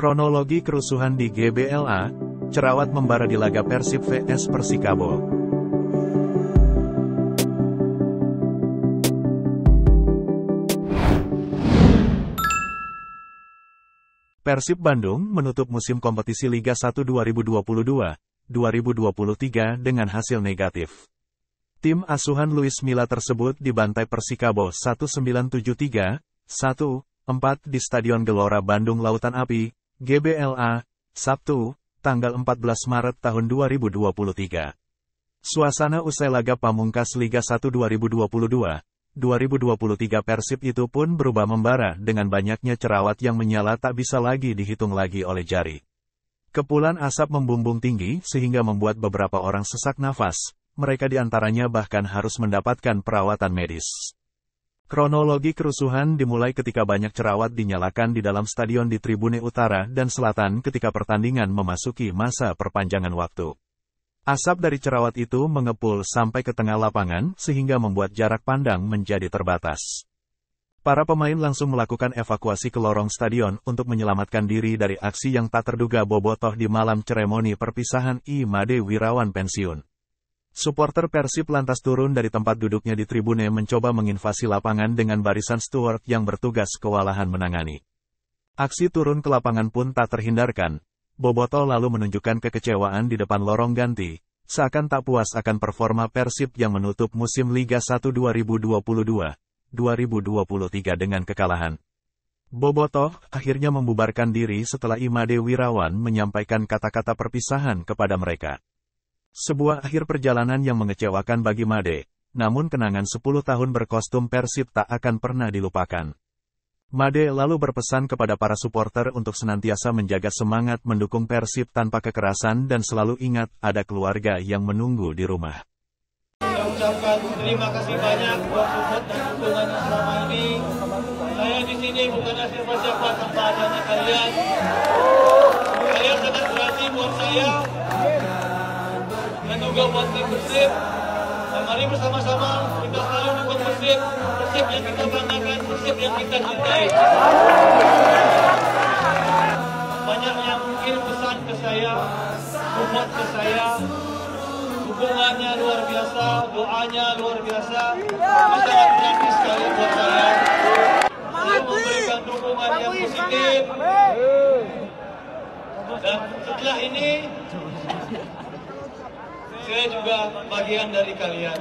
Kronologi kerusuhan di GBLA, cerawat membara di laga Persib vs Persikabo. Persib Bandung menutup musim kompetisi Liga 1 2022-2023 dengan hasil negatif. Tim asuhan Luis Milla tersebut dibantai Persikabo 1973-1 4 di Stadion Gelora Bandung Lautan Api, GBLA, Sabtu, tanggal 14 Maret tahun 2023. Suasana usai laga pamungkas Liga 1 2022, 2023 Persib itu pun berubah membara dengan banyaknya cerawat yang menyala tak bisa lagi dihitung lagi oleh jari. Kepulan asap membumbung tinggi sehingga membuat beberapa orang sesak nafas, mereka diantaranya bahkan harus mendapatkan perawatan medis. Kronologi kerusuhan dimulai ketika banyak cerawat dinyalakan di dalam stadion di tribune utara dan selatan ketika pertandingan memasuki masa perpanjangan waktu. Asap dari cerawat itu mengepul sampai ke tengah lapangan, sehingga membuat jarak pandang menjadi terbatas. Para pemain langsung melakukan evakuasi ke lorong stadion untuk menyelamatkan diri dari aksi yang tak terduga bobotoh di malam ceremoni perpisahan I. Made Wirawan pensiun. Supporter Persib lantas turun dari tempat duduknya di tribune mencoba menginvasi lapangan dengan barisan steward yang bertugas kewalahan menangani. Aksi turun ke lapangan pun tak terhindarkan. Boboto lalu menunjukkan kekecewaan di depan lorong ganti, seakan tak puas akan performa Persib yang menutup musim Liga 1 2022-2023 dengan kekalahan. Bobotoh akhirnya membubarkan diri setelah Imade Wirawan menyampaikan kata-kata perpisahan kepada mereka. Sebuah akhir perjalanan yang mengecewakan bagi Made, namun kenangan 10 tahun berkostum Persib tak akan pernah dilupakan. Made lalu berpesan kepada para supporter untuk senantiasa menjaga semangat mendukung Persib tanpa kekerasan dan selalu ingat ada keluarga yang menunggu di rumah. ucapkan terima kasih banyak buat support dan dukungan selama ini. Saya di sini bukan siapa-siapa tanpa adanya kalian. juga buat tim Persib. Nah, mari bersama-sama kita selalu dukung Persib, Persib yang kita banggakan, Persib yang kita cintai. Banyak yang mungkin pesan ke saya, umat ke saya, dukungannya luar biasa, doanya luar biasa. Sangat berarti sekali buat saya. Selalu memberikan dukungan yang positif. Dan setelah ini saya juga bagian dari kalian.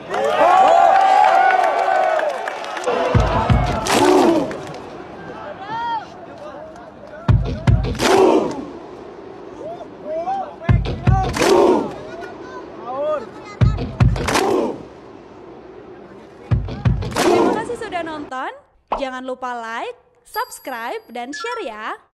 Terima kasih sudah nonton. Jangan lupa like, subscribe, dan share ya.